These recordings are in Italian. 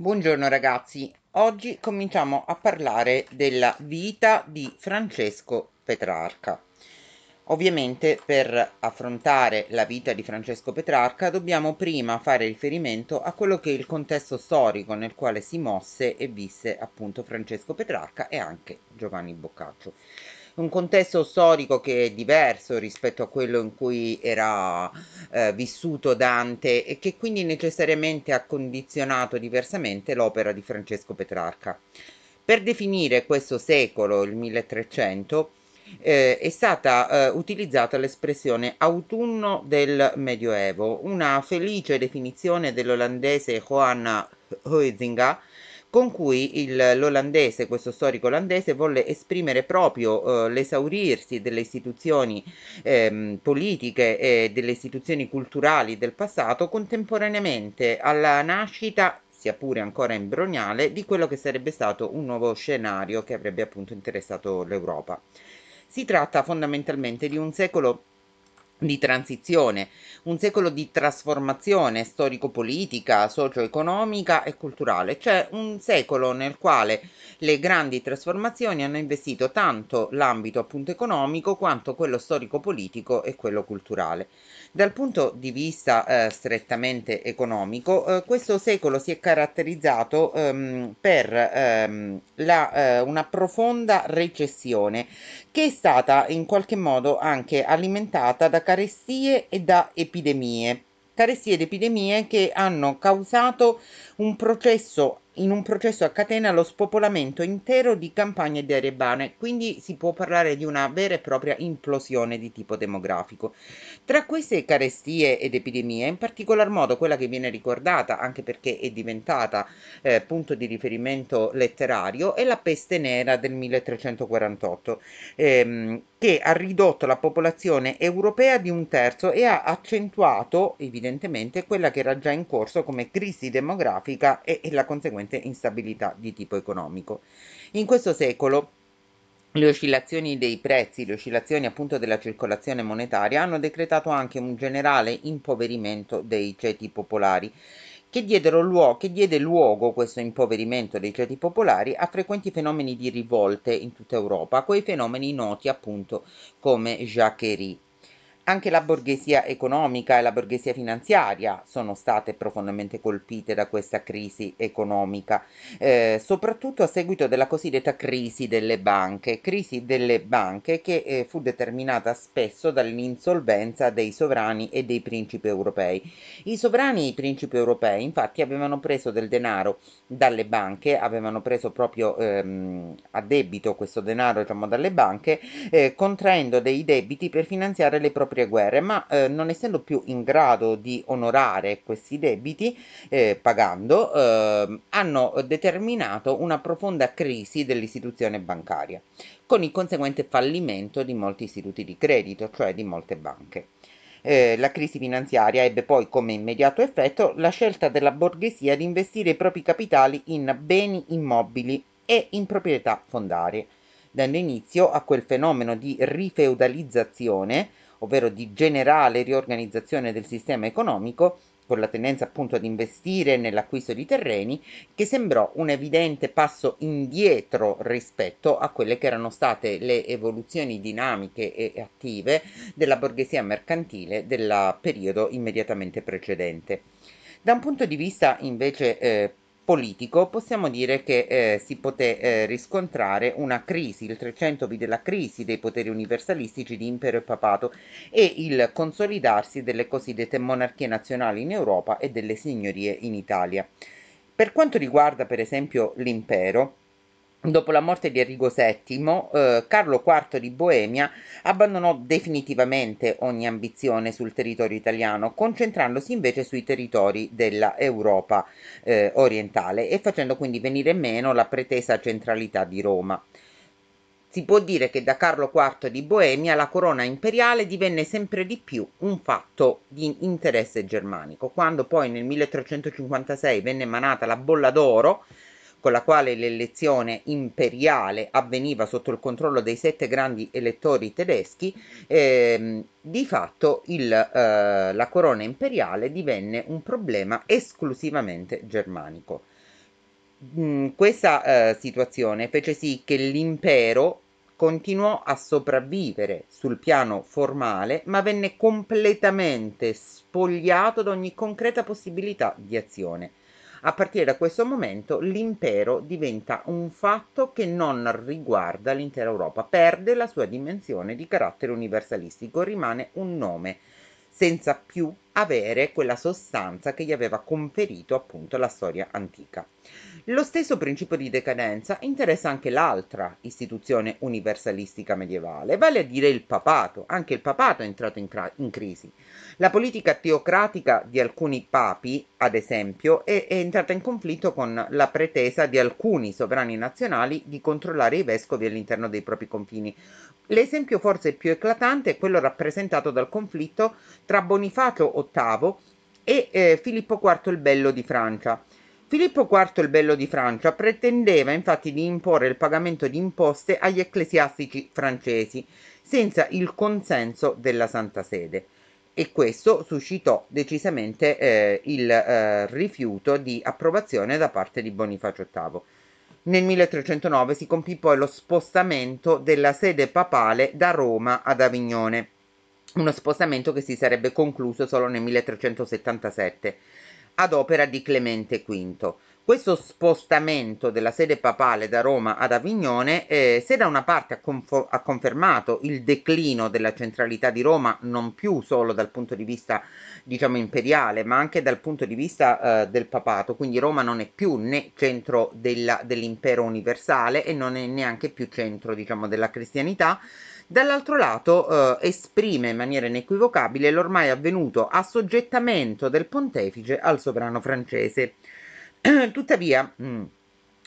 Buongiorno ragazzi, oggi cominciamo a parlare della vita di Francesco Petrarca. Ovviamente per affrontare la vita di Francesco Petrarca dobbiamo prima fare riferimento a quello che è il contesto storico nel quale si mosse e visse appunto Francesco Petrarca e anche Giovanni Boccaccio un contesto storico che è diverso rispetto a quello in cui era eh, vissuto Dante e che quindi necessariamente ha condizionato diversamente l'opera di Francesco Petrarca. Per definire questo secolo, il 1300, eh, è stata eh, utilizzata l'espressione autunno del Medioevo, una felice definizione dell'olandese Johanna Huizinga con cui il, l'olandese, questo storico olandese, volle esprimere proprio eh, l'esaurirsi delle istituzioni eh, politiche e delle istituzioni culturali del passato contemporaneamente alla nascita sia pure ancora embrionale, di quello che sarebbe stato un nuovo scenario che avrebbe appunto interessato l'Europa. Si tratta fondamentalmente di un secolo di transizione, un secolo di trasformazione storico-politica, socio-economica e culturale, cioè un secolo nel quale le grandi trasformazioni hanno investito tanto l'ambito appunto economico quanto quello storico-politico e quello culturale. Dal punto di vista eh, strettamente economico, eh, questo secolo si è caratterizzato ehm, per ehm, la, eh, una profonda recessione che è stata in qualche modo anche alimentata da carestie e da epidemie. Carestie ed epidemie che hanno causato un processo in un processo a catena lo spopolamento intero di campagne di aree urbane, quindi si può parlare di una vera e propria implosione di tipo demografico. Tra queste carestie ed epidemie, in particolar modo quella che viene ricordata, anche perché è diventata eh, punto di riferimento letterario, è la peste nera del 1348, ehm, che ha ridotto la popolazione europea di un terzo e ha accentuato evidentemente quella che era già in corso come crisi demografica e, e la conseguenza conseguente instabilità di tipo economico. In questo secolo le oscillazioni dei prezzi, le oscillazioni appunto della circolazione monetaria hanno decretato anche un generale impoverimento dei ceti popolari. Che, luogo, che, diede luogo questo impoverimento dei ceti popolari a frequenti fenomeni di rivolte in tutta Europa, quei fenomeni noti appunto come jacquerie. Anche la borghesia economica e la borghesia finanziaria sono state profondamente colpite da questa crisi economica, eh, soprattutto a seguito della cosiddetta crisi delle banche, crisi delle banche che eh, fu determinata spesso dall'insolvenza dei sovrani e dei principi europei. I sovrani e i principi europei infatti avevano preso del denaro dalle banche, avevano preso proprio ehm, a debito questo denaro diciamo, dalle banche, eh, contraendo dei debiti per finanziare le proprie proprie guerre, ma eh, non essendo più in grado di onorare questi debiti eh, pagando, eh, hanno determinato una profonda crisi dell'istituzione bancaria, con il conseguente fallimento di molti istituti di credito, cioè di molte banche. Eh, la crisi finanziaria ebbe poi come immediato effetto la scelta della borghesia di investire i propri capitali in beni immobili e in proprietà fondarie, dando inizio a quel fenomeno di rifeudalizzazione ovvero di generale riorganizzazione del sistema economico, con la tendenza appunto ad investire nell'acquisto di terreni, che sembrò un evidente passo indietro rispetto a quelle che erano state le evoluzioni dinamiche e attive della borghesia mercantile del periodo immediatamente precedente. Da un punto di vista invece eh, politico possiamo dire che eh, si poté eh, riscontrare una crisi, il 300 vide la crisi dei poteri universalistici di impero e papato e il consolidarsi delle cosiddette monarchie nazionali in Europa e delle signorie in Italia. Per quanto riguarda per esempio l'impero, Dopo la morte di Enrico VII, eh, Carlo IV di Boemia abbandonò definitivamente ogni ambizione sul territorio italiano, concentrandosi invece sui territori dell'Europa eh, orientale e facendo quindi venire meno la pretesa centralità di Roma. Si può dire che da Carlo IV di Boemia la corona imperiale divenne sempre di più un fatto di interesse germanico, quando poi nel 1356 venne emanata la bolla d'oro con la quale l'elezione imperiale avveniva sotto il controllo dei sette grandi elettori tedeschi, ehm, di fatto il, eh, la corona imperiale divenne un problema esclusivamente germanico. Mm, questa eh, situazione fece sì che l'impero continuò a sopravvivere sul piano formale, ma venne completamente spogliato da ogni concreta possibilità di azione. A partire da questo momento l'impero diventa un fatto che non riguarda l'intera Europa, perde la sua dimensione di carattere universalistico, rimane un nome senza più avere quella sostanza che gli aveva conferito appunto la storia antica. Lo stesso principio di decadenza interessa anche l'altra istituzione universalistica medievale, vale a dire il papato. Anche il papato è entrato in, cra- in crisi. La politica teocratica di alcuni papi, ad esempio, è, è entrata in conflitto con la pretesa di alcuni sovrani nazionali di controllare i vescovi all'interno dei propri confini. L'esempio forse più eclatante è quello rappresentato dal conflitto tra Bonifacio VIII e eh, Filippo IV il Bello di Francia. Filippo IV il Bello di Francia pretendeva infatti di imporre il pagamento di imposte agli ecclesiastici francesi senza il consenso della Santa Sede e questo suscitò decisamente eh, il eh, rifiuto di approvazione da parte di Bonifacio VIII. Nel 1309 si compì poi lo spostamento della sede papale da Roma ad Avignone uno spostamento che si sarebbe concluso solo nel 1377 ad opera di Clemente V. Questo spostamento della sede papale da Roma ad Avignone, eh, se da una parte ha, confo- ha, confermato il declino della centralità di Roma, non più solo dal punto di vista diciamo imperiale, ma anche dal punto di vista eh, del papato, quindi Roma non è più né centro della, dell'impero universale e non è neanche più centro diciamo, della cristianità, Dall'altro lato eh, esprime in maniera inequivocabile l'ormai avvenuto assoggettamento del pontefice al sovrano francese. Tuttavia, mm,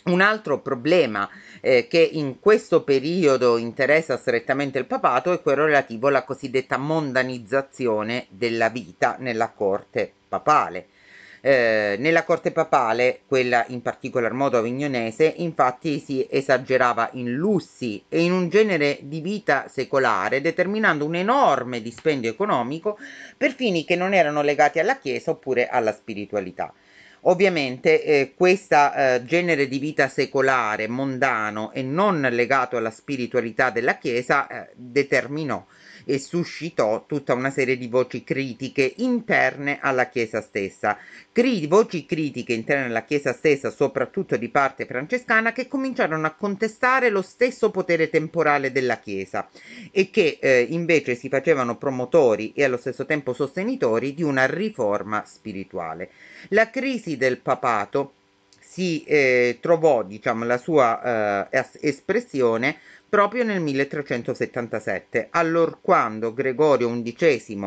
un altro problema eh, che in questo periodo interessa strettamente il papato è quello relativo alla cosiddetta mondanizzazione della vita nella corte papale. Eh, nella corte papale, quella in particolar modo avignonese, infatti si esagerava in lussi e in un genere di vita secolare, determinando un enorme dispendio economico per fini che non erano legati alla Chiesa oppure alla spiritualità. Ovviamente eh, questo eh, genere di vita secolare, mondano e non legato alla spiritualità della Chiesa eh, determinò e suscitò tutta una serie di voci critiche interne alla Chiesa stessa, Cri- voci critiche interne alla Chiesa stessa, soprattutto di parte francescana, che cominciarono a contestare lo stesso potere temporale della Chiesa e che eh, invece si facevano promotori e allo stesso tempo sostenitori di una riforma spirituale. La crisi del papato si eh, trovò diciamo, la sua eh, espressione proprio nel 1377, allorquando Gregorio XI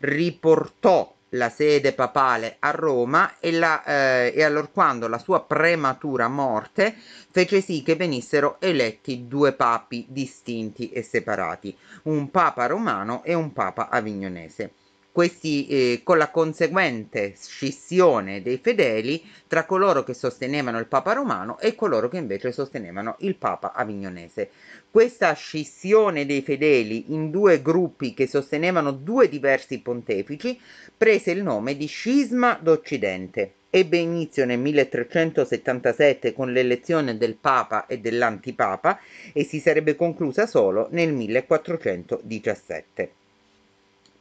riportò la sede papale a Roma e, la, eh, e allorquando la sua prematura morte fece sì che venissero eletti due papi distinti e separati, un papa romano e un papa avignonese questi eh, con la conseguente scissione dei fedeli tra coloro che sostenevano il Papa romano e coloro che invece sostenevano il Papa avignonese. Questa scissione dei fedeli in due gruppi che sostenevano due diversi pontefici prese il nome di Scisma d'Occidente. Ebbe inizio nel 1377 con l'elezione del Papa e dell'Antipapa e si sarebbe conclusa solo nel 1417.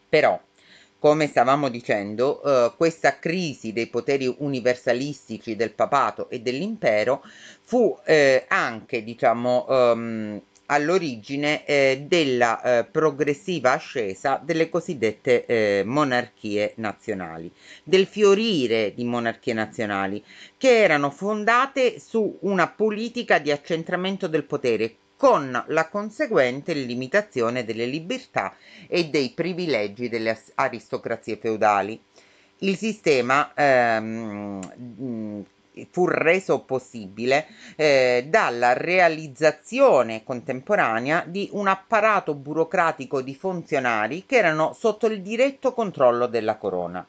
Però come stavamo dicendo, eh, questa crisi dei poteri universalistici del papato e dell'impero fu eh, anche, diciamo, ehm, all'origine eh, della eh, progressiva ascesa delle cosiddette eh, monarchie nazionali, del fiorire di monarchie nazionali che erano fondate su una politica di accentramento del potere con la conseguente limitazione delle libertà e dei privilegi delle aristocrazie feudali. Il sistema ehm, fu reso possibile eh, dalla realizzazione contemporanea di un apparato burocratico di funzionari che erano sotto il diretto controllo della corona.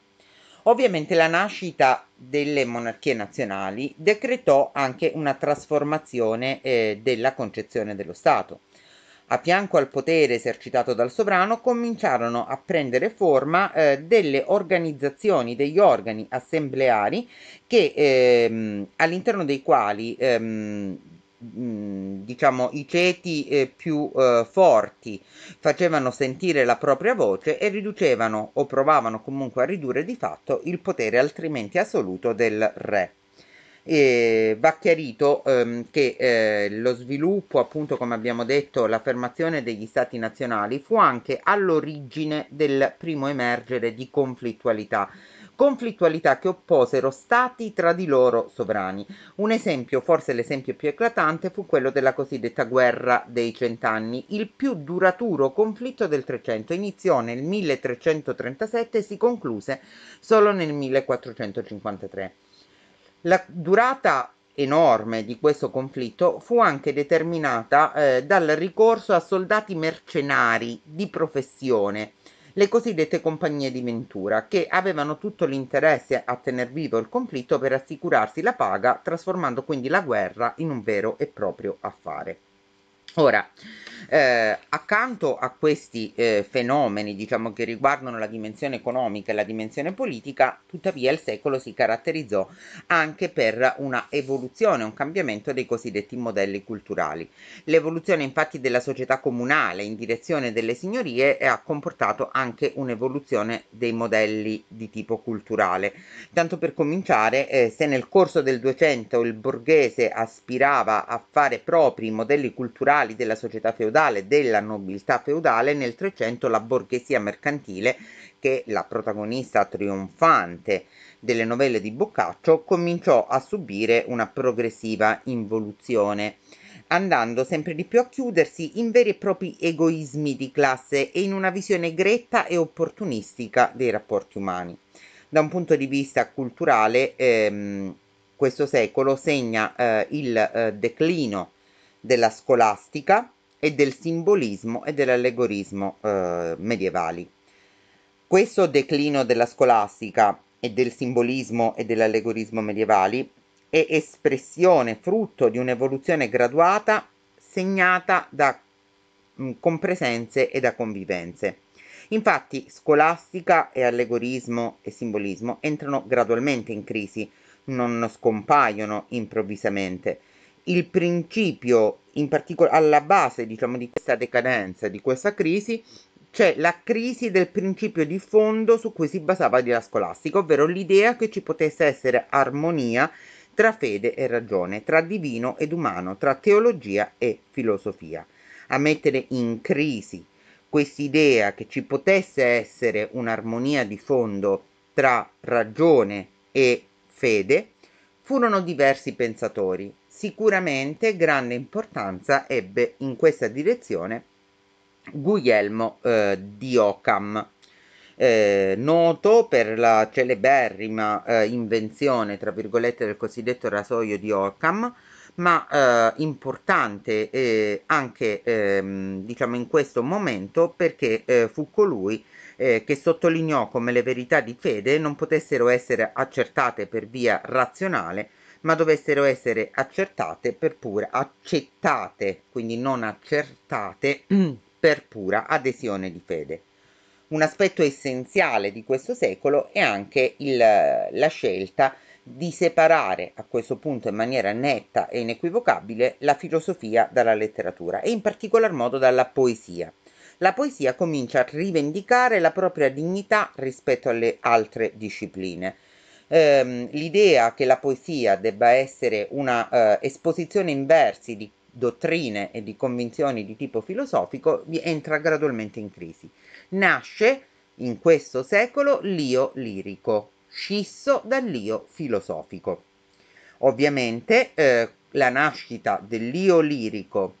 Ovviamente la nascita delle monarchie nazionali decretò anche una trasformazione eh, della concezione dello Stato. A fianco al potere esercitato dal sovrano cominciarono a prendere forma eh, delle organizzazioni, degli organi assembleari che, ehm, all'interno dei quali ehm, diciamo i ceti eh, più eh, forti facevano sentire la propria voce e riducevano o provavano comunque a ridurre di fatto il potere altrimenti assoluto del re. E va chiarito ehm, che eh, lo sviluppo, appunto come abbiamo detto, l'affermazione degli stati nazionali fu anche all'origine del primo emergere di conflittualità conflittualità che opposero stati tra di loro sovrani. Un esempio, forse l'esempio più eclatante, fu quello della cosiddetta guerra dei cent'anni, il più duraturo conflitto del Trecento. Iniziò nel 1337 e si concluse solo nel 1453. La durata enorme di questo conflitto fu anche determinata eh, dal ricorso a soldati mercenari di professione le cosiddette compagnie di ventura, che avevano tutto l'interesse a tener vivo il conflitto per assicurarsi la paga, trasformando quindi la guerra in un vero e proprio affare. Ora, eh, accanto a questi eh, fenomeni, diciamo, che riguardano la dimensione economica e la dimensione politica, tuttavia il secolo si caratterizzò anche per una evoluzione, un cambiamento dei cosiddetti modelli culturali. L'evoluzione infatti della società comunale in direzione delle signorie ha comportato anche un'evoluzione dei modelli di tipo culturale. Tanto per cominciare, eh, se nel corso del 200 il borghese aspirava a fare propri modelli culturali feudali, della società feudale, della nobiltà feudale, nel 300 la borghesia mercantile, che è la protagonista trionfante delle novelle di Boccaccio, cominciò a subire una progressiva involuzione andando sempre di più a chiudersi in veri e propri egoismi di classe e in una visione gretta e opportunistica dei rapporti umani. Da un punto di vista culturale, ehm, questo secolo segna eh, il eh, declino della scolastica e del simbolismo e dell'allegorismo eh, medievali. Questo declino della scolastica e del simbolismo e dell'allegorismo medievali è espressione, frutto di un'evoluzione graduata segnata da mh, mm, compresenze e da convivenze. Infatti scolastica e allegorismo e simbolismo entrano gradualmente in crisi, non scompaiono improvvisamente, il principio, in particolare alla base diciamo, di questa decadenza, di questa crisi, c'è la crisi del principio di fondo su cui si basava l'idea scolastica, ovvero l'idea che ci potesse essere armonia tra fede e ragione, tra divino ed umano, tra teologia e filosofia. A mettere in crisi quest'idea che ci potesse essere un'armonia di fondo tra ragione e fede furono diversi pensatori, Sicuramente grande importanza ebbe in questa direzione Guglielmo eh, di Ockham, eh, noto per la celeberrima eh, invenzione, tra virgolette, del cosiddetto rasoio di Ockham, ma eh, importante eh, anche ehm, diciamo in questo momento perché eh, fu colui eh, che sottolineò come le verità di fede non potessero essere accertate per via razionale ma dovessero essere accertate per pura accettate, quindi non accertate per pura adesione di fede. Un aspetto essenziale di questo secolo è anche il, la scelta di separare a questo punto in maniera netta e inequivocabile la filosofia dalla letteratura e in particolar modo dalla poesia. La poesia comincia a rivendicare la propria dignità rispetto alle altre discipline ehm, l'idea che la poesia debba essere una eh, esposizione in versi di dottrine e di convinzioni di tipo filosofico entra gradualmente in crisi. Nasce in questo secolo l'io lirico, scisso dall'io filosofico. Ovviamente eh, la nascita dell'io lirico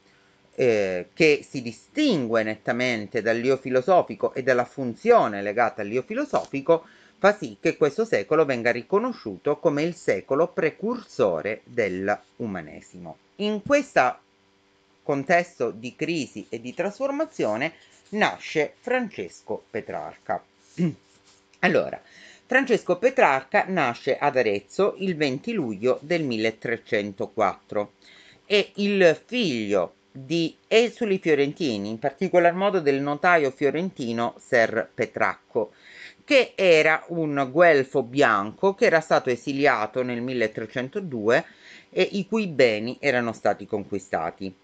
eh, che si distingue nettamente dall'io filosofico e dalla funzione legata all'io filosofico fa sì che questo secolo venga riconosciuto come il secolo precursore dell'umanesimo. In questo contesto di crisi e di trasformazione nasce Francesco Petrarca. allora, Francesco Petrarca nasce ad Arezzo il 20 luglio del 1304 e il figlio di esuli fiorentini, in particolar modo del notaio fiorentino Ser Petracco, che era un guelfo bianco che era stato esiliato nel 1302 e i cui beni erano stati conquistati.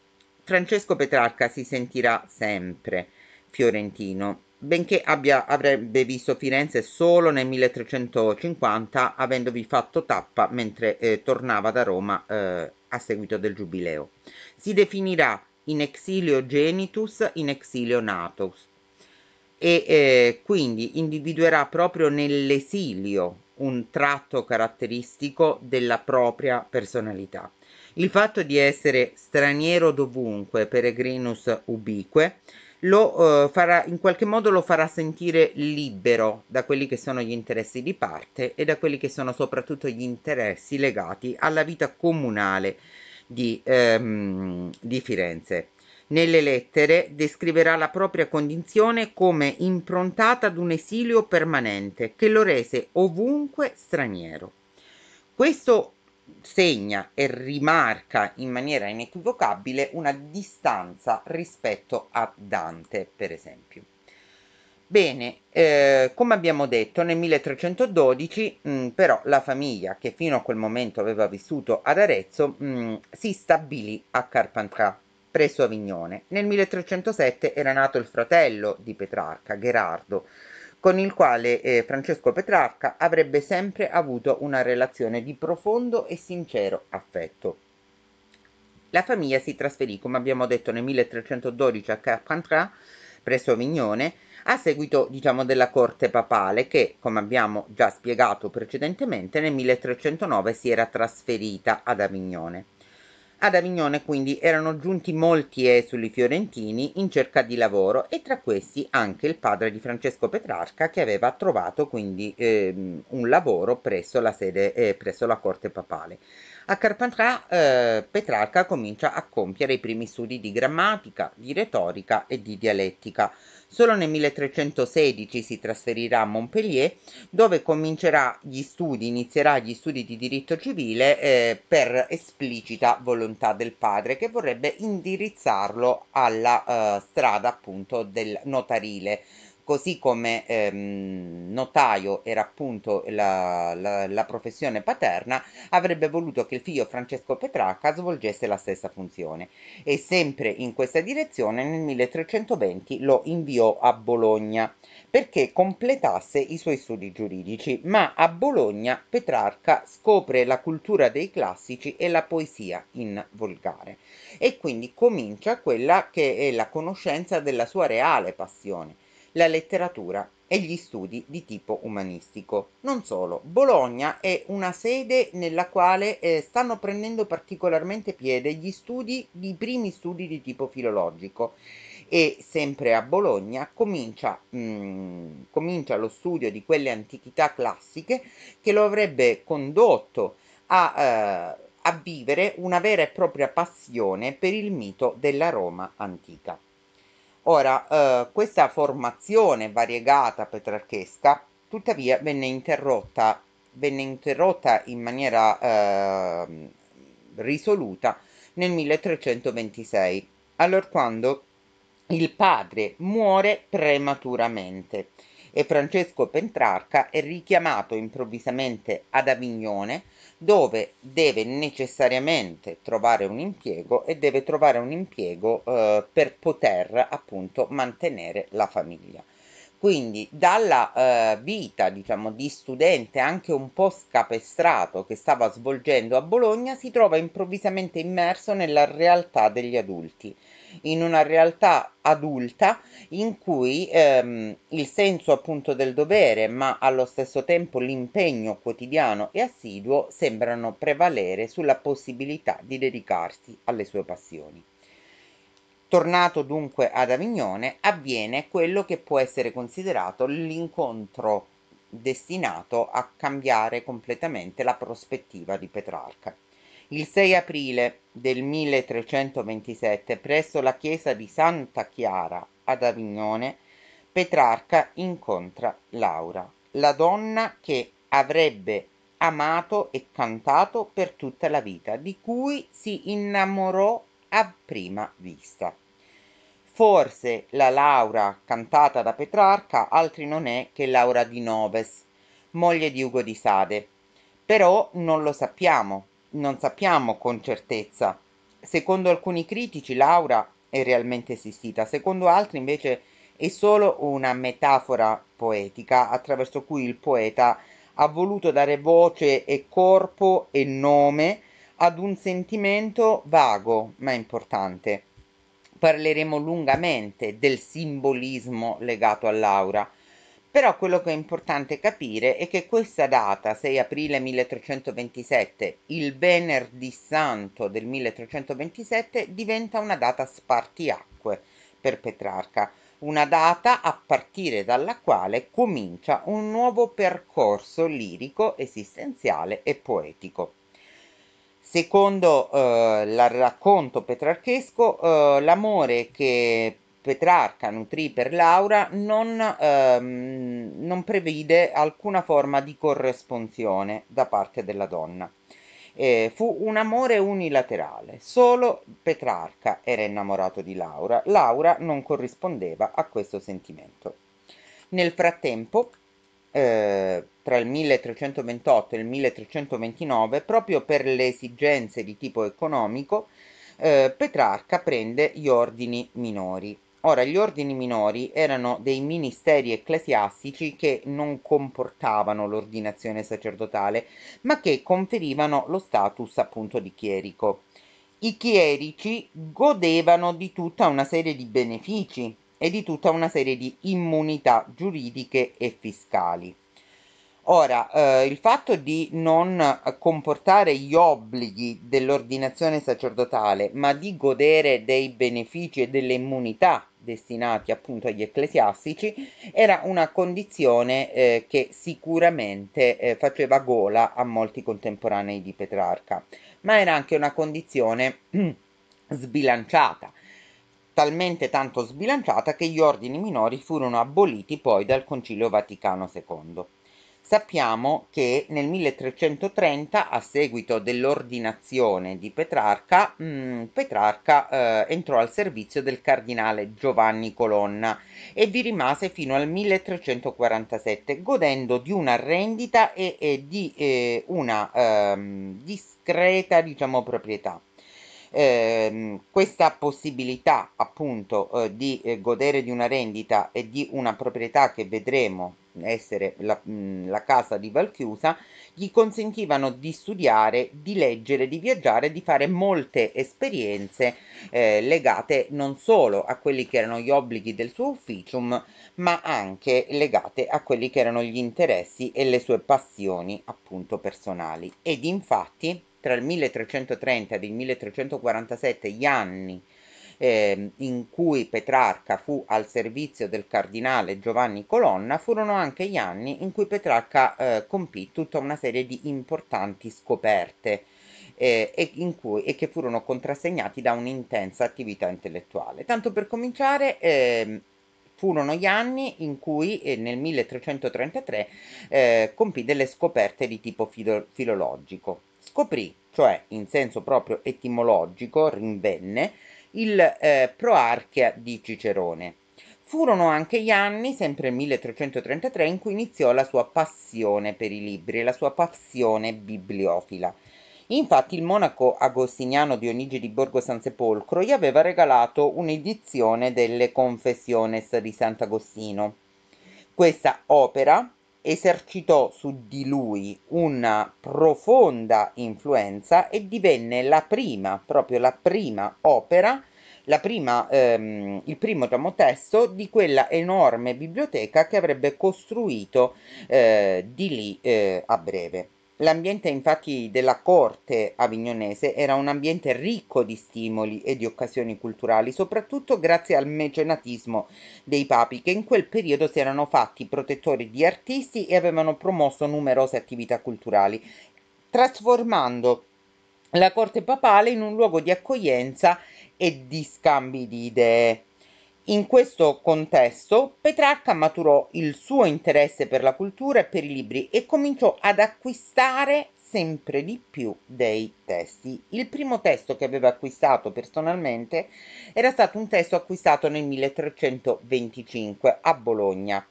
Francesco Petrarca si sentirà sempre fiorentino, benché abbia, avrebbe visto Firenze solo nel 1350, avendovi fatto tappa mentre eh, tornava da Roma eh, a seguito del giubileo. Si definirà in exilio genitus, in exilio natus, e eh, quindi individuerà proprio nell'esilio un tratto caratteristico della propria personalità. Il fatto di essere straniero dovunque, peregrinus ubique, lo eh, farà in qualche modo lo farà sentire libero da quelli che sono gli interessi di parte e da quelli che sono soprattutto gli interessi legati alla vita comunale di, ehm, di Firenze. Nelle lettere descriverà la propria condizione come improntata ad un esilio permanente che lo rese ovunque straniero. Questo segna e rimarca in maniera inequivocabile una distanza rispetto a Dante, per esempio. Bene, eh, come abbiamo detto, nel 1312 mh, mm, però la famiglia che fino a quel momento aveva vissuto ad Arezzo mh, mm, si stabilì a Carpentras presso Avignone. Nel 1307 era nato il fratello di Petrarca, Gherardo, con il quale eh, Francesco Petrarca avrebbe sempre avuto una relazione di profondo e sincero affetto. La famiglia si trasferì, come abbiamo detto, nel 1312 a Carpentras, presso Avignone, a seguito diciamo, della corte papale che, come abbiamo già spiegato precedentemente, nel 1309 si era trasferita ad Avignone. Ad Avignone quindi erano giunti molti esuli fiorentini in cerca di lavoro e tra questi anche il padre di Francesco Petrarca che aveva trovato quindi ehm, un lavoro presso la, sede, eh, presso la corte papale. A Carpentras eh, Petrarca comincia a compiere i primi studi di grammatica, di retorica e di dialettica. Solo nel 1316 si trasferirà a Montpellier dove comincerà gli studi, inizierà gli studi di diritto civile eh, per esplicita volontà del padre che vorrebbe indirizzarlo alla eh, strada appunto del notarile così come ehm, notaio era appunto la, la, la, professione paterna, avrebbe voluto che il figlio Francesco Petrarca svolgesse la stessa funzione e sempre in questa direzione nel 1320 lo inviò a Bologna perché completasse i suoi studi giuridici, ma a Bologna Petrarca scopre la cultura dei classici e la poesia in volgare e quindi comincia quella che è la conoscenza della sua reale passione la letteratura e gli studi di tipo umanistico. Non solo, Bologna è una sede nella quale eh, stanno prendendo particolarmente piede gli studi, i primi studi di tipo filologico e sempre a Bologna comincia, mh, comincia lo studio di quelle antichità classiche che lo avrebbe condotto a, eh, a vivere una vera e propria passione per il mito della Roma antica. Ora, eh, questa formazione variegata petrarchesca tuttavia venne interrotta, venne interrotta in maniera eh, risoluta nel 1326, quando il padre muore prematuramente e Francesco Petrarca è richiamato improvvisamente ad Avignone dove deve necessariamente trovare un impiego e deve trovare un impiego eh, per poter appunto mantenere la famiglia. Quindi dalla eh, vita diciamo di studente anche un po' scapestrato che stava svolgendo a Bologna si trova improvvisamente immerso nella realtà degli adulti in una realtà adulta in cui ehm, il senso appunto del dovere, ma allo stesso tempo l'impegno quotidiano e assiduo sembrano prevalere sulla possibilità di dedicarsi alle sue passioni. Tornato dunque ad Avignone, avviene quello che può essere considerato l'incontro destinato a cambiare completamente la prospettiva di Petrarca. Il 6 aprile del 1327, presso la chiesa di Santa Chiara ad Avignone, Petrarca incontra Laura, la donna che avrebbe amato e cantato per tutta la vita, di cui si innamorò a prima vista. Forse la Laura cantata da Petrarca altri non è che Laura di Noves, moglie di Ugo di Sade. Però non lo sappiamo, non sappiamo con certezza. Secondo alcuni critici Laura è realmente esistita, secondo altri invece è solo una metafora poetica attraverso cui il poeta ha voluto dare voce e corpo e nome ad un sentimento vago ma importante. Parleremo lungamente del simbolismo legato all'aura, però quello che è importante capire è che questa data, 6 aprile 1327, il venerdì santo del 1327, diventa una data spartiacque per Petrarca, una data a partire dalla quale comincia un nuovo percorso lirico, esistenziale e poetico. Secondo eh, il racconto petrarchesco, eh, l'amore che Petrarca nutrì per Laura non, ehm, non prevede alcuna forma di corresponsione da parte della donna. Eh, fu un amore unilaterale, solo Petrarca era innamorato di Laura, Laura non corrispondeva a questo sentimento. Nel frattempo, eh, tra il 1328 e il 1329, proprio per le esigenze di tipo economico, eh, Petrarca prende gli ordini minori Ora, gli ordini minori erano dei ministeri ecclesiastici che non comportavano l'ordinazione sacerdotale, ma che conferivano lo status appunto di chierico. I chierici godevano di tutta una serie di benefici e di tutta una serie di immunità giuridiche e fiscali. Ora, eh, il fatto di non comportare gli obblighi dell'ordinazione sacerdotale, ma di godere dei benefici e delle immunità destinati appunto agli ecclesiastici, era una condizione eh, che sicuramente eh, faceva gola a molti contemporanei di Petrarca, ma era anche una condizione sbilanciata talmente tanto sbilanciata che gli ordini minori furono aboliti poi dal Concilio Vaticano II. Sappiamo che nel 1330, a seguito dell'ordinazione di Petrarca, mh, mm, Petrarca eh, entrò al servizio del cardinale Giovanni Colonna e vi rimase fino al 1347, godendo di una rendita e, e di eh, una ehm, discreta diciamo, proprietà eh, questa possibilità appunto eh, di eh, godere di una rendita e di una proprietà che vedremo essere la, mh, la casa di Valchiusa gli consentivano di studiare, di leggere, di viaggiare, di fare molte esperienze eh, legate non solo a quelli che erano gli obblighi del suo ufficium, ma anche legate a quelli che erano gli interessi e le sue passioni appunto personali. Ed infatti tra il 1330 e il 1347 gli anni eh, in cui Petrarca fu al servizio del cardinale Giovanni Colonna furono anche gli anni in cui Petrarca eh, compì tutta una serie di importanti scoperte eh, e, cui, e, che furono contrassegnati da un'intensa attività intellettuale. Tanto per cominciare, eh, furono gli anni in cui eh, nel 1333 eh, compì delle scoperte di tipo filo filologico scoprì, cioè in senso proprio etimologico, rinvenne, il eh, Proarchia di Cicerone. Furono anche gli anni, sempre il 1333, in cui iniziò la sua passione per i libri, e la sua passione bibliofila. Infatti il monaco agostiniano Dionigi di Borgo San Sepolcro gli aveva regalato un'edizione delle Confessiones di Sant'Agostino. Questa opera, esercitò su di lui una profonda influenza e divenne la prima, proprio la prima opera, la prima, ehm, il primo tamotesto di quella enorme biblioteca che avrebbe costruito eh, di lì eh, a breve. L'ambiente infatti della corte avignonese era un ambiente ricco di stimoli e di occasioni culturali, soprattutto grazie al mecenatismo dei papi che in quel periodo si erano fatti protettori di artisti e avevano promosso numerose attività culturali, trasformando la corte papale in un luogo di accoglienza e di scambi di idee. In questo contesto Petrarca maturò il suo interesse per la cultura e per i libri e cominciò ad acquistare sempre di più dei testi. Il primo testo che aveva acquistato personalmente era stato un testo acquistato nel 1325 a Bologna.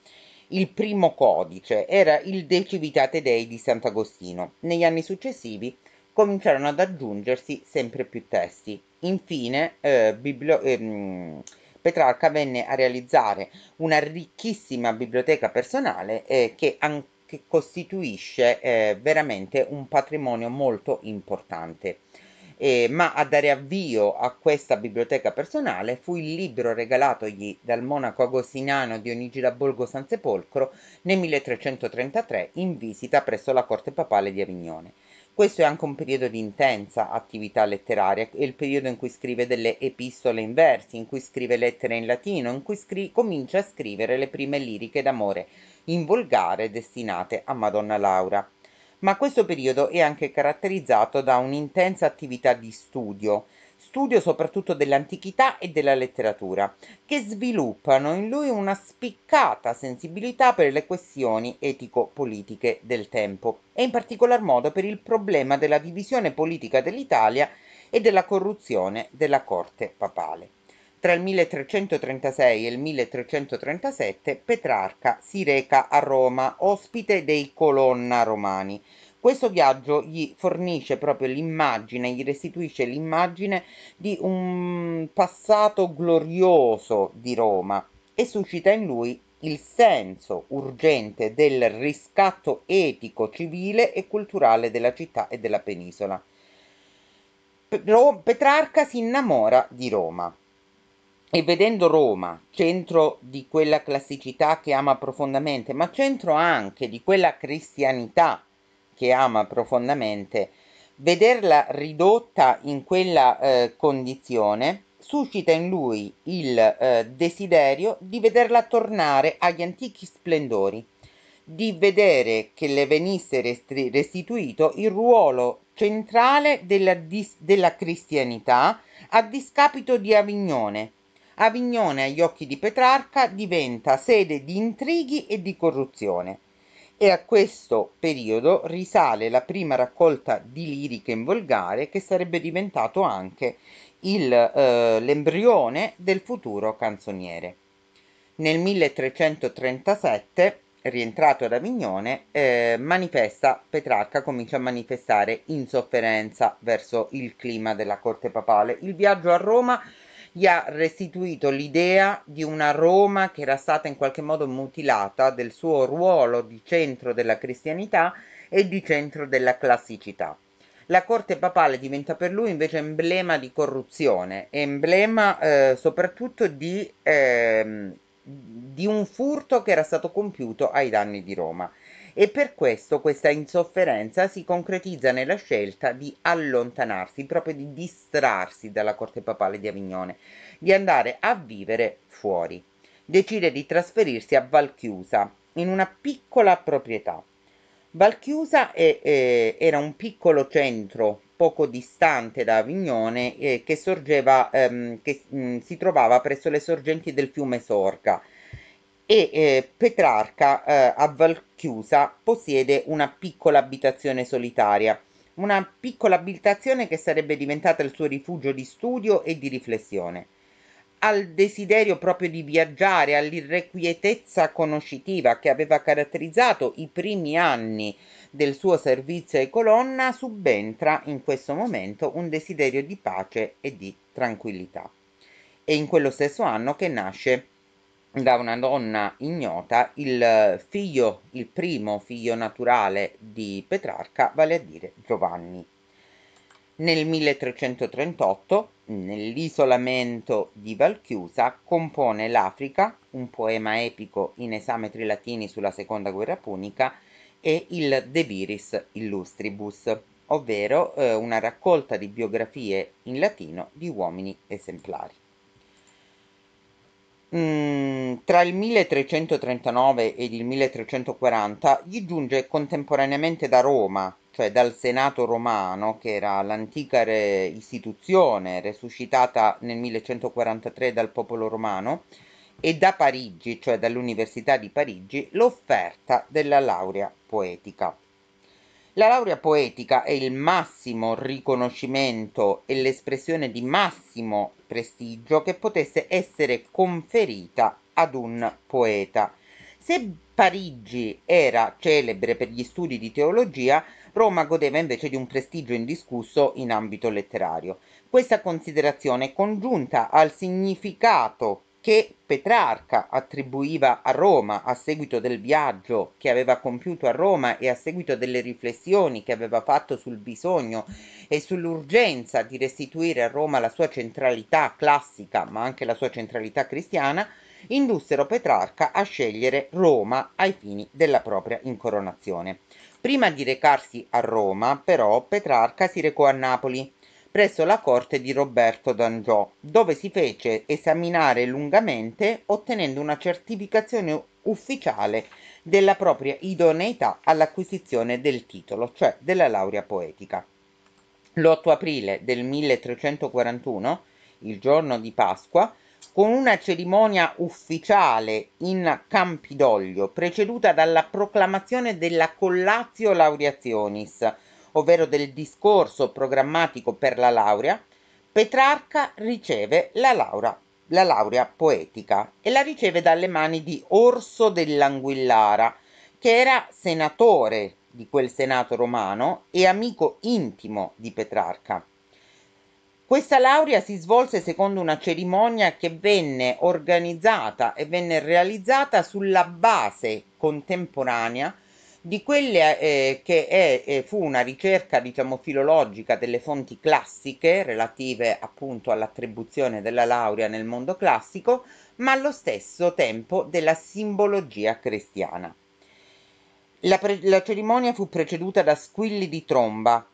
Il primo codice era il De Civitate Dei di Sant'Agostino. Negli anni successivi cominciarono ad aggiungersi sempre più testi. Infine, eh, biblio- ehm, Petrarca venne a realizzare una ricchissima biblioteca personale eh, che, che, costituisce eh, veramente un patrimonio molto importante. Eh, ma a dare avvio a questa biblioteca personale fu il libro regalatogli dal monaco agostinano Dionigida Bolgo San Sepolcro nel 1333 in visita presso la corte papale di Avignone. Questo è anche un periodo di intensa attività letteraria, è il periodo in cui scrive delle epistole in versi, in cui scrive lettere in latino, in cui scri- comincia a scrivere le prime liriche d'amore in volgare destinate a Madonna Laura. Ma questo periodo è anche caratterizzato da un'intensa attività di studio, studio soprattutto dell'antichità e della letteratura, che sviluppano in lui una spiccata sensibilità per le questioni etico-politiche del tempo e in particolar modo per il problema della divisione politica dell'Italia e della corruzione della corte papale. Tra il 1336 e il 1337 Petrarca si reca a Roma, ospite dei colonna romani, questo viaggio gli fornisce proprio l'immagine, gli restituisce l'immagine di un passato glorioso di Roma e suscita in lui il senso urgente del riscatto etico, civile e culturale della città e della penisola. Petrarca si innamora di Roma e vedendo Roma, centro di quella classicità che ama profondamente, ma centro anche di quella cristianità che ama profondamente, vederla ridotta in quella eh, condizione suscita in lui il eh, desiderio di vederla tornare agli antichi splendori, di vedere che le venisse restituito il ruolo centrale della, della cristianità a discapito di Avignone. Avignone agli occhi di Petrarca diventa sede di intrighi e di corruzione e a questo periodo risale la prima raccolta di liriche in volgare che sarebbe diventato anche il, eh, l'embrione del futuro canzoniere. Nel 1337, rientrato ad Avignone, eh, manifesta Petrarca comincia a manifestare insofferenza verso il clima della corte papale. Il viaggio a Roma gli ha restituito l'idea di una Roma che era stata in qualche modo mutilata del suo ruolo di centro della cristianità e di centro della classicità. La corte papale diventa per lui invece emblema di corruzione, emblema eh, soprattutto di, eh, di un furto che era stato compiuto ai danni di Roma e per questo questa insofferenza si concretizza nella scelta di allontanarsi, proprio di distrarsi dalla corte papale di Avignone, di andare a vivere fuori. Decide di trasferirsi a Valchiusa, in una piccola proprietà. Valchiusa è, eh, era un piccolo centro poco distante da Avignone eh, che, sorgeva, ehm, che mh, mm, si trovava presso le sorgenti del fiume Sorga e eh, Petrarca eh, a Valchiusa possiede una piccola abitazione solitaria, una piccola abitazione che sarebbe diventata il suo rifugio di studio e di riflessione. Al desiderio proprio di viaggiare, all'irrequietezza conoscitiva che aveva caratterizzato i primi anni del suo servizio ai colonna, subentra in questo momento un desiderio di pace e di tranquillità. È in quello stesso anno che nasce da una donna ignota il figlio, il primo figlio naturale di Petrarca, vale a dire Giovanni. Nel 1338, nell'isolamento di Valchiusa, compone l'Africa, un poema epico in esametri latini sulla seconda guerra punica, e il De Viris Illustribus, ovvero eh, una raccolta di biografie in latino di uomini esemplari. Mm, tra il 1339 ed il 1340 gli giunge contemporaneamente da Roma, cioè dal Senato romano, che era l'antica re istituzione resuscitata nel 1143 dal popolo romano, e da Parigi, cioè dall'Università di Parigi, l'offerta della laurea poetica. La laurea poetica è il massimo riconoscimento e l'espressione di massimo prestigio che potesse essere conferita ad un poeta. Se Parigi era celebre per gli studi di teologia, Roma godeva invece di un prestigio indiscusso in ambito letterario. Questa considerazione, congiunta al significato che Petrarca attribuiva a Roma a seguito del viaggio che aveva compiuto a Roma e a seguito delle riflessioni che aveva fatto sul bisogno e sull'urgenza di restituire a Roma la sua centralità classica, ma anche la sua centralità cristiana, indussero Petrarca a scegliere Roma ai fini della propria incoronazione. Prima di recarsi a Roma, però, Petrarca si recò a Napoli presso la corte di Roberto d'Angiò, dove si fece esaminare lungamente ottenendo una certificazione ufficiale della propria idoneità all'acquisizione del titolo, cioè della laurea poetica. L'8 aprile del 1341, il giorno di Pasqua, con una cerimonia ufficiale in Campidoglio, preceduta dalla proclamazione della Collazio Laureationis, ovvero del discorso programmatico per la laurea, Petrarca riceve la laurea, la laurea poetica e la riceve dalle mani di Orso dell'Anguillara, che era senatore di quel senato romano e amico intimo di Petrarca. Questa laurea si svolse secondo una cerimonia che venne organizzata e venne realizzata sulla base contemporanea di quelle eh, che è, eh, fu una ricerca diciamo, filologica delle fonti classiche relative appunto all'attribuzione della laurea nel mondo classico, ma allo stesso tempo della simbologia cristiana. La, la cerimonia fu preceduta da squilli di tromba,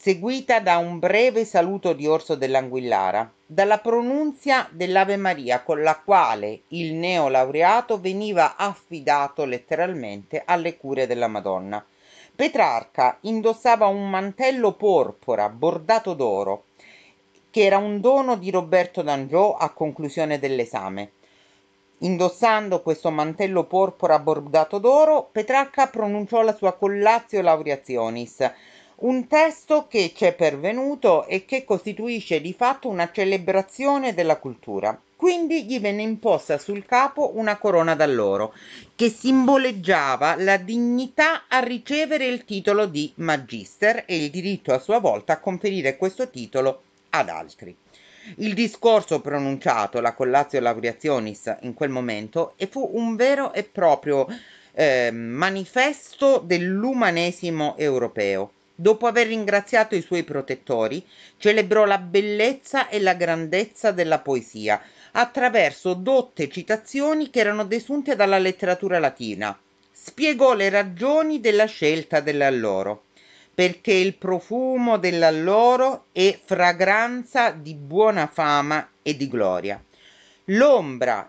seguita da un breve saluto di Orso dell'Anguillara, dalla pronunzia dell'Ave Maria con la quale il neolaureato veniva affidato letteralmente alle cure della Madonna. Petrarca indossava un mantello porpora bordato d'oro, che era un dono di Roberto d'Angiò a conclusione dell'esame. Indossando questo mantello porpora bordato d'oro, Petrarca pronunciò la sua collazio laureationis, un testo che ci è pervenuto e che costituisce di fatto una celebrazione della cultura. Quindi gli venne imposta sul capo una corona d'alloro, che simboleggiava la dignità a ricevere il titolo di magister e il diritto a sua volta a conferire questo titolo ad altri. Il discorso pronunciato, la collatio laureationis, in quel momento, e fu un vero e proprio eh, manifesto dell'umanesimo europeo Dopo aver ringraziato i suoi protettori, celebrò la bellezza e la grandezza della poesia attraverso dotte citazioni che erano desunte dalla letteratura latina. Spiegò le ragioni della scelta dell'alloro, perché il profumo dell'alloro è fragranza di buona fama e di gloria. L'ombra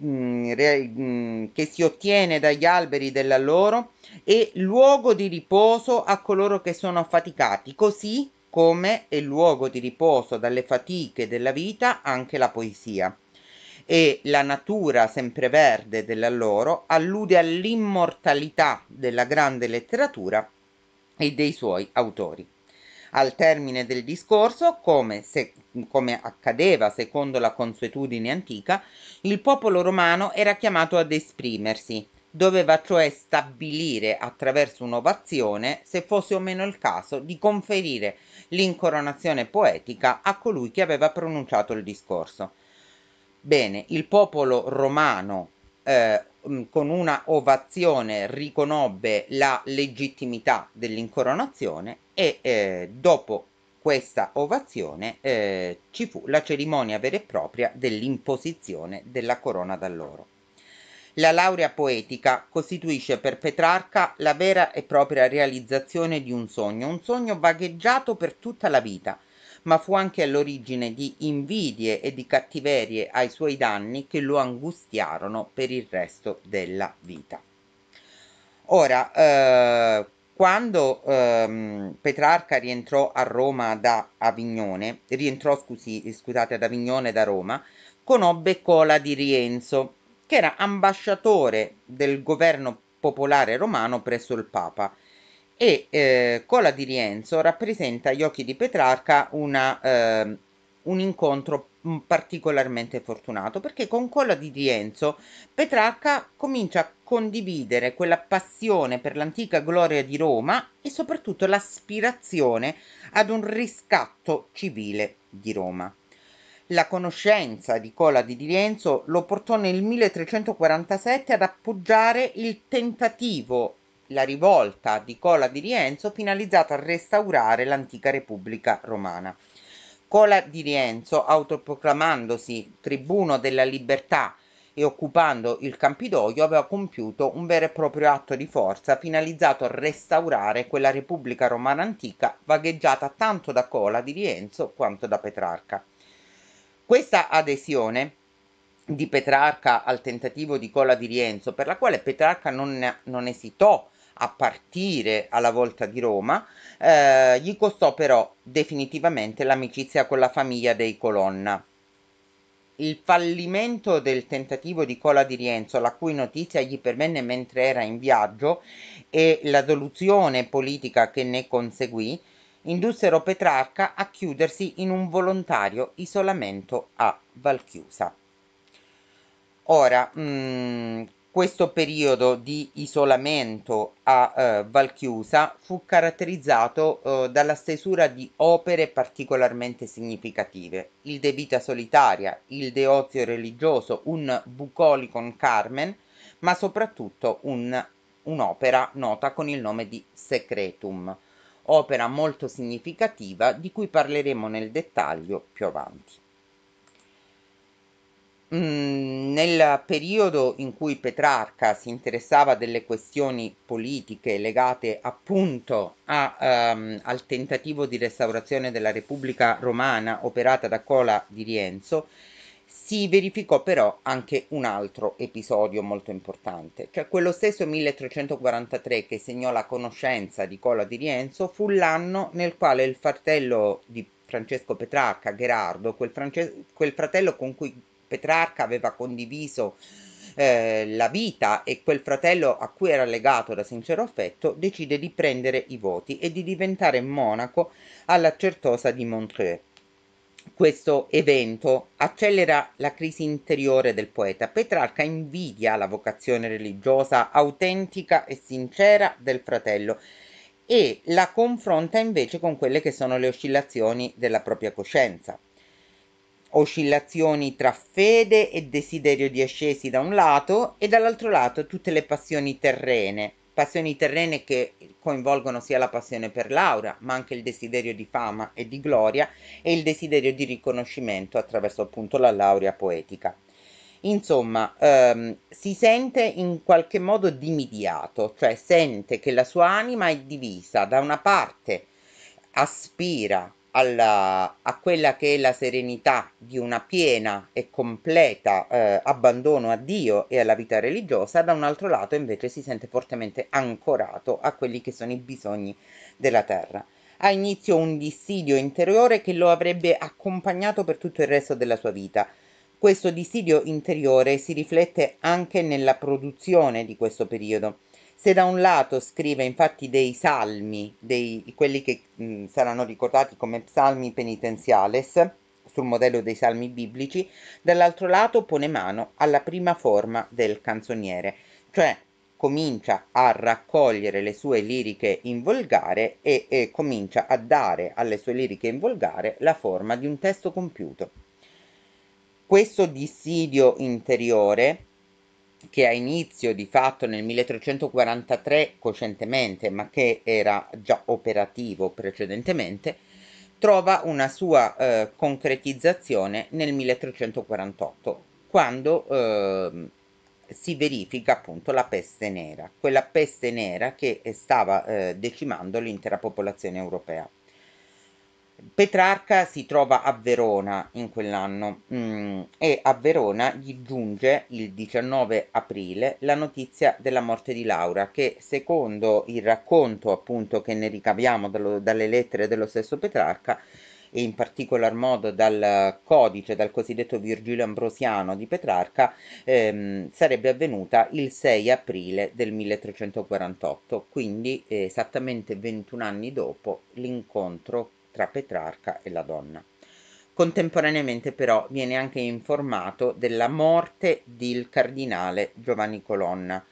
Mm, mm, che si ottiene dagli alberi della loro e luogo di riposo a coloro che sono affaticati, così come è luogo di riposo dalle fatiche della vita anche la poesia. E la natura sempreverde della loro allude all'immortalità della grande letteratura e dei suoi autori al termine del discorso, come, se, come accadeva secondo la consuetudine antica, il popolo romano era chiamato ad esprimersi, doveva cioè stabilire attraverso un'ovazione se fosse o meno il caso di conferire l'incoronazione poetica a colui che aveva pronunciato il discorso. Bene, il popolo romano eh, mm, con una ovazione riconobbe la legittimità dell'incoronazione e eh, dopo questa ovazione eh, ci fu la cerimonia vera e propria dell'imposizione della corona dall'oro. La laurea poetica costituisce per Petrarca la vera e propria realizzazione di un sogno, un sogno vagheggiato per tutta la vita, ma fu anche all'origine di invidie e di cattiverie ai suoi danni che lo angustiarono per il resto della vita. Ora, eh, quando ehm, Petrarca rientrò a Roma da Avignone, rientrò scusi, scusate ad Avignone da Roma, conobbe Cola di Rienzo, che era ambasciatore del governo popolare romano presso il Papa e eh, Cola di Rienzo rappresenta agli occhi di Petrarca una, eh, un incontro mm, particolarmente fortunato perché con Cola di Rienzo Petrarca comincia a condividere quella passione per l'antica gloria di Roma e soprattutto l'aspirazione ad un riscatto civile di Roma. La conoscenza di Cola di Rienzo lo portò nel 1347 ad appoggiare il tentativo la rivolta di Cola di Rienzo finalizzata a restaurare l'antica Repubblica romana. Cola di Rienzo, autoproclamandosi tribuno della libertà e occupando il Campidoglio, aveva compiuto un vero e proprio atto di forza finalizzato a restaurare quella Repubblica romana antica vagheggiata tanto da Cola di Rienzo quanto da Petrarca. Questa adesione di Petrarca al tentativo di Cola di Rienzo, per la quale Petrarca non, non esitò a partire alla volta di Roma, eh, gli costò però definitivamente l'amicizia con la famiglia dei Colonna. Il fallimento del tentativo di Cola di Rienzo, la cui notizia gli pervenne mentre era in viaggio, e la soluzione politica che ne conseguì, indussero Petrarca a chiudersi in un volontario isolamento a Valchiusa. Ora, mh, mm, questo periodo di isolamento a eh, Valchiusa fu caratterizzato eh, dalla stesura di opere particolarmente significative, il De Vita Solitaria, il De Ozio Religioso, un Bucolicon Carmen, ma soprattutto un, un'opera nota con il nome di Secretum, opera molto significativa di cui parleremo nel dettaglio più avanti. Mm, nel periodo in cui Petrarca si interessava delle questioni politiche legate appunto a, um, al tentativo di restaurazione della Repubblica romana operata da Cola di Rienzo, si verificò però anche un altro episodio molto importante, cioè quello stesso 1343 che segnò la conoscenza di Cola di Rienzo fu l'anno nel quale il fratello di Francesco Petrarca, Gherardo, quel, france- quel fratello con cui Petrarca aveva condiviso eh, la vita e quel fratello a cui era legato da sincero affetto decide di prendere i voti e di diventare monaco alla certosa di Montreux. Questo evento accelera la crisi interiore del poeta. Petrarca invidia la vocazione religiosa autentica e sincera del fratello e la confronta invece con quelle che sono le oscillazioni della propria coscienza oscillazioni tra fede e desiderio di ascesi da un lato e dall'altro lato tutte le passioni terrene, passioni terrene che coinvolgono sia la passione per Laura, ma anche il desiderio di fama e di gloria e il desiderio di riconoscimento attraverso appunto la laurea poetica. Insomma, ehm, si sente in qualche modo dimidiato, cioè sente che la sua anima è divisa da una parte aspira alla, a quella che è la serenità di una piena e completa eh, abbandono a Dio e alla vita religiosa, da un altro lato invece si sente fortemente ancorato a quelli che sono i bisogni della terra. Ha inizio un dissidio interiore che lo avrebbe accompagnato per tutto il resto della sua vita. Questo dissidio interiore si riflette anche nella produzione di questo periodo. Se da un lato scrive infatti dei salmi, dei, quelli che mh, saranno ricordati come salmi penitenziales, sul modello dei salmi biblici, dall'altro lato pone mano alla prima forma del canzoniere, cioè comincia a raccogliere le sue liriche in volgare e, e, comincia a dare alle sue liriche in volgare la forma di un testo compiuto. Questo dissidio interiore che ha inizio di fatto nel 1343 coscientemente, ma che era già operativo precedentemente, trova una sua eh, concretizzazione nel 1348, quando eh, si verifica appunto la peste nera, quella peste nera che stava eh, decimando l'intera popolazione europea. Petrarca si trova a Verona in quell'anno mm, e a Verona gli giunge il 19 aprile la notizia della morte di Laura che secondo il racconto appunto che ne ricaviamo dallo, dalle lettere dello stesso Petrarca e in particolar modo dal codice, dal cosiddetto Virgilio Ambrosiano di Petrarca, ehm, sarebbe avvenuta il 6 aprile del 1348, quindi eh, esattamente 21 anni dopo l'incontro tra Petrarca e la donna. Contemporaneamente però viene anche informato della morte del cardinale Giovanni Colonna,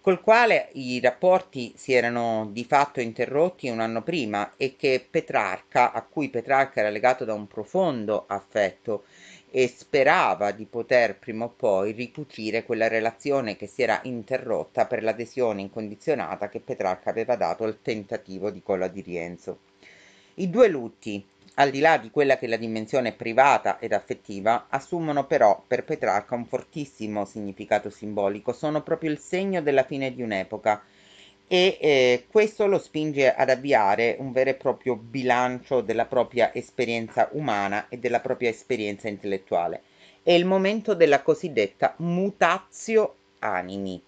col quale i rapporti si erano di fatto interrotti un anno prima e che Petrarca, a cui Petrarca era legato da un profondo affetto e sperava di poter prima o poi ricucire quella relazione che si era interrotta per l'adesione incondizionata che Petrarca aveva dato al tentativo di colla di Rienzo. I due lutti, al di là di quella che è la dimensione privata ed affettiva, assumono però per Petrarca un fortissimo significato simbolico, sono proprio il segno della fine di un'epoca e eh, questo lo spinge ad avviare un vero e proprio bilancio della propria esperienza umana e della propria esperienza intellettuale. È il momento della cosiddetta mutatio animi,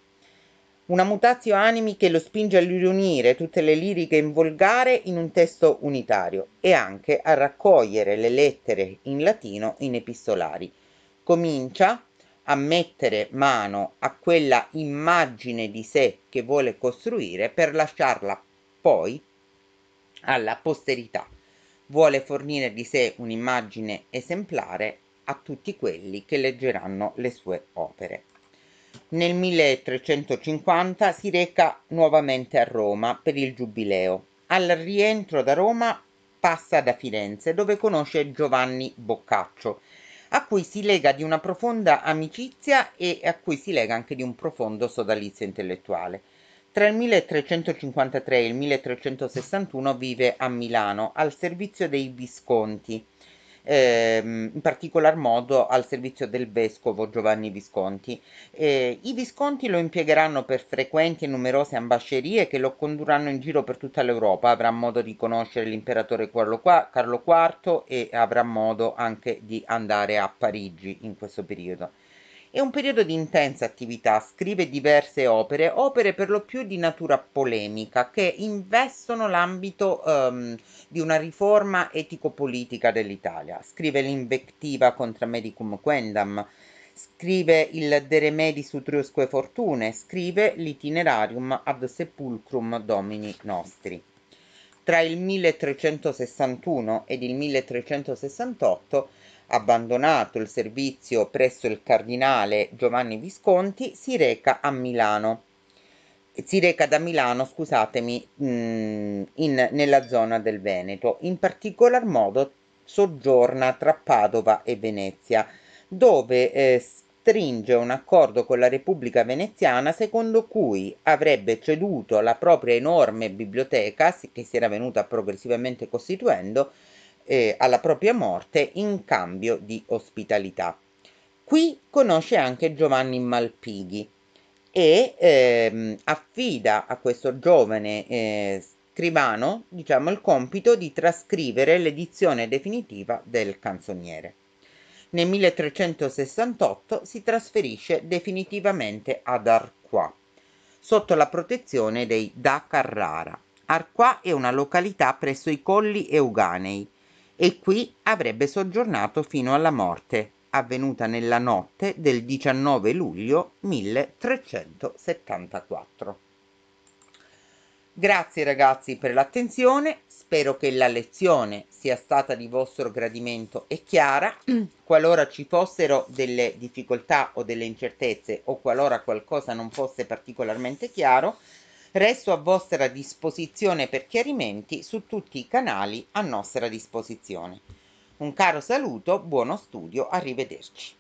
una mutatio animi che lo spinge a riunire tutte le liriche in volgare in un testo unitario e anche a raccogliere le lettere in latino in epistolari. Comincia a mettere mano a quella immagine di sé che vuole costruire per lasciarla poi alla posterità. Vuole fornire di sé un'immagine esemplare a tutti quelli che leggeranno le sue opere. Nel 1350 si reca nuovamente a Roma per il Giubileo. Al rientro da Roma passa da Firenze dove conosce Giovanni Boccaccio, a cui si lega di una profonda amicizia e a cui si lega anche di un profondo sodalizio intellettuale. Tra il 1353 e il 1361 vive a Milano al servizio dei Visconti ehm, in particolar modo al servizio del vescovo Giovanni Visconti. Eh, I Visconti lo impiegheranno per frequenti e numerose ambascerie che lo condurranno in giro per tutta l'Europa, avrà modo di conoscere l'imperatore Carlo IV e avrà modo anche di andare a Parigi in questo periodo. È un periodo di intensa attività, scrive diverse opere, opere per lo più di natura polemica, che investono l'ambito um, di una riforma etico-politica dell'Italia. Scrive l'invectiva contra Medicum Quendam, scrive il De Remedi Sutriusque Fortune, scrive l'itinerarium ad sepulcrum domini nostri. Tra il 1361 ed il 1368 abbandonato il servizio presso il cardinale Giovanni Visconti, si reca a Milano. Si reca da Milano, scusatemi, mm, in, nella zona del Veneto. In particolar modo soggiorna tra Padova e Venezia, dove eh, stringe un accordo con la Repubblica Veneziana secondo cui avrebbe ceduto la propria enorme biblioteca, che si era venuta progressivamente costituendo, eh, alla propria morte in cambio di ospitalità. Qui conosce anche Giovanni Malpighi e eh, affida a questo giovane eh, scrivano diciamo, il compito di trascrivere l'edizione definitiva del canzoniere. Nel 1368 si trasferisce definitivamente ad Arquà, sotto la protezione dei da Carrara. Arquà è una località presso i colli Euganei, e qui avrebbe soggiornato fino alla morte, avvenuta nella notte del 19 luglio 1374. Grazie ragazzi per l'attenzione, spero che la lezione sia stata di vostro gradimento e chiara. Qualora ci fossero delle difficoltà o delle incertezze o qualora qualcosa non fosse particolarmente chiaro, Resto a vostra disposizione per chiarimenti su tutti i canali a nostra disposizione. Un caro saluto, buono studio, arrivederci.